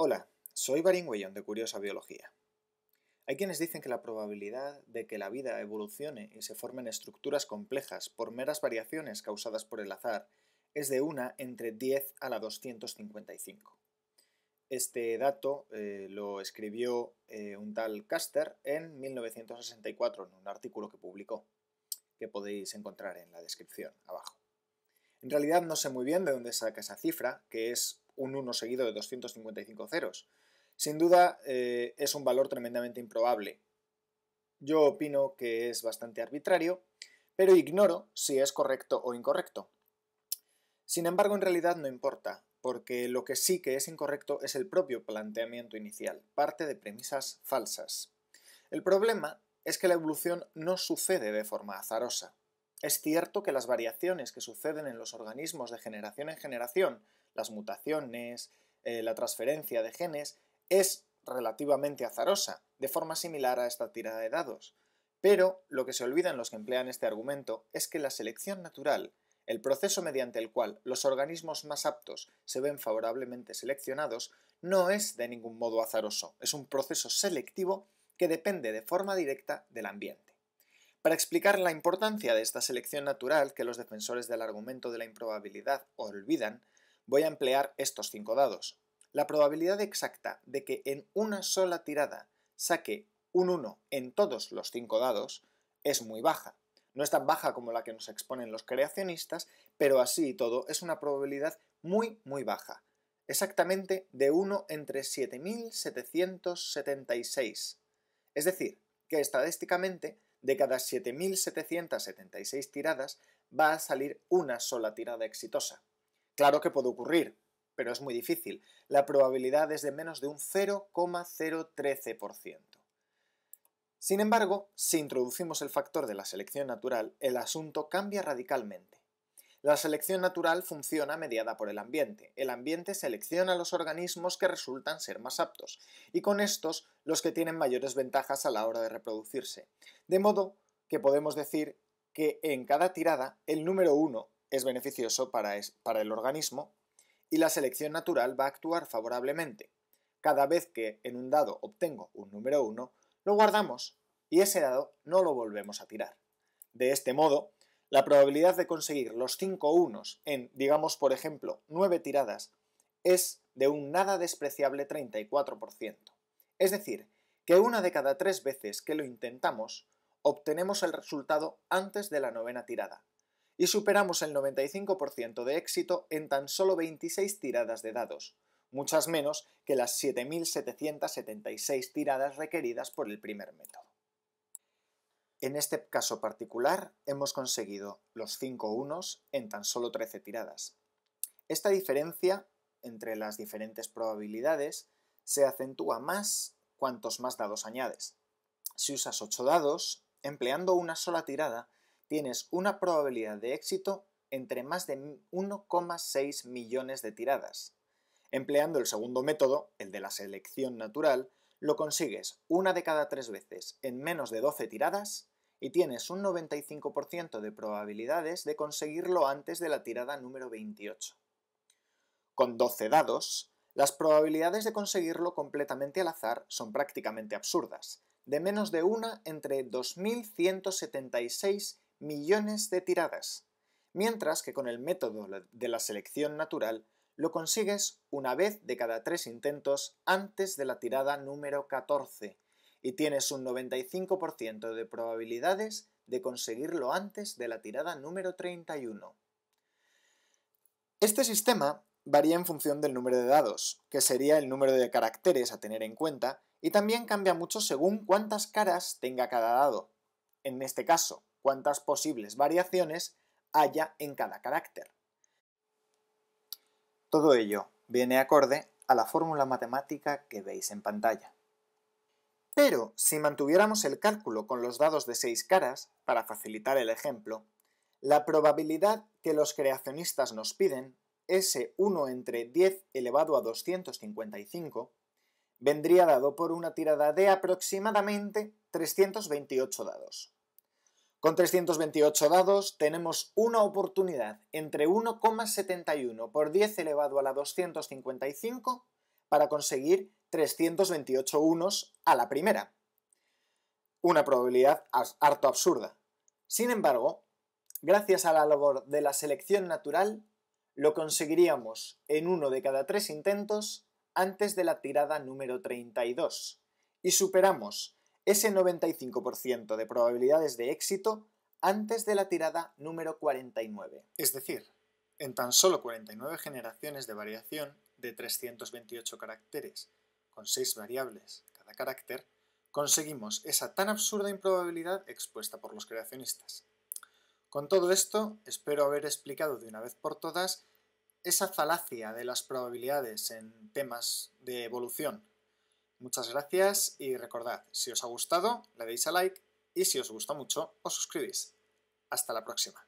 Hola, soy Barín de Curiosa Biología. Hay quienes dicen que la probabilidad de que la vida evolucione y se formen estructuras complejas por meras variaciones causadas por el azar es de una entre 10 a la 255. Este dato eh, lo escribió eh, un tal Caster en 1964 en un artículo que publicó, que podéis encontrar en la descripción abajo. En realidad no sé muy bien de dónde saca esa cifra, que es un 1 seguido de 255 ceros. Sin duda, eh, es un valor tremendamente improbable. Yo opino que es bastante arbitrario, pero ignoro si es correcto o incorrecto. Sin embargo, en realidad no importa, porque lo que sí que es incorrecto es el propio planteamiento inicial, parte de premisas falsas. El problema es que la evolución no sucede de forma azarosa. Es cierto que las variaciones que suceden en los organismos de generación en generación, las mutaciones, eh, la transferencia de genes, es relativamente azarosa, de forma similar a esta tirada de dados. Pero lo que se olvidan los que emplean este argumento es que la selección natural, el proceso mediante el cual los organismos más aptos se ven favorablemente seleccionados, no es de ningún modo azaroso, es un proceso selectivo que depende de forma directa del ambiente. Para explicar la importancia de esta selección natural que los defensores del argumento de la improbabilidad olvidan, voy a emplear estos cinco dados. La probabilidad exacta de que en una sola tirada saque un 1 en todos los cinco dados es muy baja. No es tan baja como la que nos exponen los creacionistas, pero así y todo es una probabilidad muy, muy baja. Exactamente de 1 entre 7.776. Es decir, que estadísticamente de cada 7.776 tiradas va a salir una sola tirada exitosa. Claro que puede ocurrir, pero es muy difícil. La probabilidad es de menos de un 0,013%. Sin embargo, si introducimos el factor de la selección natural, el asunto cambia radicalmente. La selección natural funciona mediada por el ambiente. El ambiente selecciona los organismos que resultan ser más aptos, y con estos los que tienen mayores ventajas a la hora de reproducirse. De modo que podemos decir que en cada tirada el número 1 es beneficioso para, para el organismo y la selección natural va a actuar favorablemente. Cada vez que en un dado obtengo un número 1, lo guardamos y ese dado no lo volvemos a tirar. De este modo, la probabilidad de conseguir los 5 unos en, digamos, por ejemplo, 9 tiradas es de un nada despreciable 34%. Es decir, que una de cada tres veces que lo intentamos, obtenemos el resultado antes de la novena tirada, y superamos el 95% de éxito en tan solo 26 tiradas de dados, muchas menos que las 7.776 tiradas requeridas por el primer método. En este caso particular hemos conseguido los 5 unos en tan solo 13 tiradas. Esta diferencia entre las diferentes probabilidades se acentúa más cuantos más dados añades. Si usas 8 dados, empleando una sola tirada, tienes una probabilidad de éxito entre más de 1,6 millones de tiradas. Empleando el segundo método, el de la selección natural, lo consigues una de cada tres veces en menos de 12 tiradas y tienes un 95% de probabilidades de conseguirlo antes de la tirada número 28. Con 12 dados, las probabilidades de conseguirlo completamente al azar son prácticamente absurdas, de menos de una entre 2.176 millones de tiradas, mientras que con el método de la selección natural lo consigues una vez de cada tres intentos antes de la tirada número 14 y tienes un 95% de probabilidades de conseguirlo antes de la tirada número 31. Este sistema varía en función del número de dados, que sería el número de caracteres a tener en cuenta, y también cambia mucho según cuántas caras tenga cada dado. En este caso, cuántas posibles variaciones haya en cada carácter. Todo ello viene acorde a la fórmula matemática que veis en pantalla. Pero si mantuviéramos el cálculo con los dados de seis caras, para facilitar el ejemplo, la probabilidad que los creacionistas nos piden, S1 entre 10 elevado a 255, vendría dado por una tirada de aproximadamente 328 dados. Con 328 dados tenemos una oportunidad entre 1,71 por 10 elevado a la 255 para conseguir 328 unos a la primera. Una probabilidad harto absurda. Sin embargo, gracias a la labor de la selección natural, lo conseguiríamos en uno de cada tres intentos antes de la tirada número 32 y superamos ese 95% de probabilidades de éxito antes de la tirada número 49. Es decir, en tan solo 49 generaciones de variación de 328 caracteres, con 6 variables cada carácter, conseguimos esa tan absurda improbabilidad expuesta por los creacionistas. Con todo esto, espero haber explicado de una vez por todas esa falacia de las probabilidades en temas de evolución Muchas gracias y recordad, si os ha gustado, le deis a like y si os gusta mucho, os suscribís. Hasta la próxima.